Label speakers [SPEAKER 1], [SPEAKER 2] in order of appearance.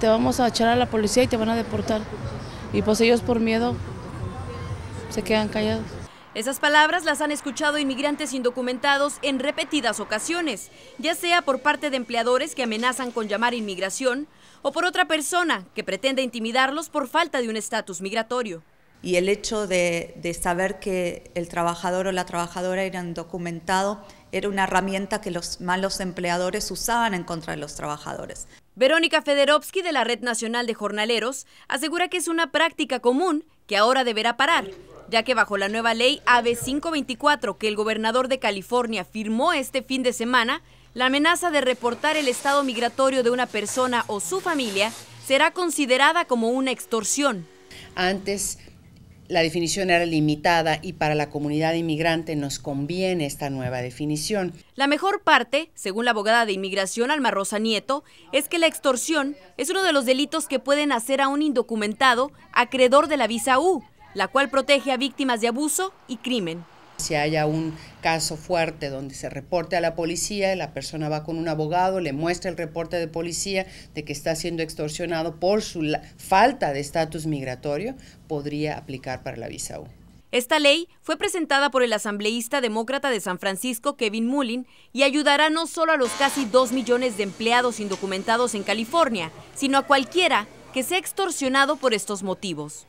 [SPEAKER 1] te vamos a echar a la policía y te van a deportar. Y pues ellos por miedo
[SPEAKER 2] se quedan callados.
[SPEAKER 3] Esas palabras las han escuchado inmigrantes indocumentados en repetidas ocasiones, ya sea por parte de empleadores que amenazan con llamar inmigración o por otra persona que pretende intimidarlos por falta de un estatus migratorio.
[SPEAKER 2] Y el hecho de, saber que el trabajador o la trabajadora era indocumentado era una herramienta que los malos empleadores usaban en contra de los trabajadores.
[SPEAKER 3] Verónica Federovsky de la Red Nacional de Jornaleros asegura que es una práctica común que ahora deberá parar, ya que bajo la nueva ley AB 524 que el gobernador de California firmó este fin de semana, la amenaza de reportar el estado migratorio de una persona o su familia será considerada como una extorsión. Antes
[SPEAKER 1] la definición era limitada y para la comunidad inmigrante nos conviene esta nueva definición.
[SPEAKER 3] La mejor parte, según la abogada de inmigración Alma Rosa Nieto, es que la extorsión es uno de los delitos que pueden hacer a un indocumentado acreedor de la visa U, la
[SPEAKER 1] cual protege a víctimas de abuso y crimen si haya un caso fuerte donde se reporte a la policía, la persona va con un abogado, le muestra el reporte de policía de que está siendo extorsionado por su falta de estatus migratorio, podría aplicar para la visa U.
[SPEAKER 3] Esta ley fue presentada por el asambleísta demócrata de San Francisco, Kevin Mullin, y ayudará no solo a los casi 2 millones de empleados indocumentados en California, sino a cualquiera que sea extorsionado por estos motivos.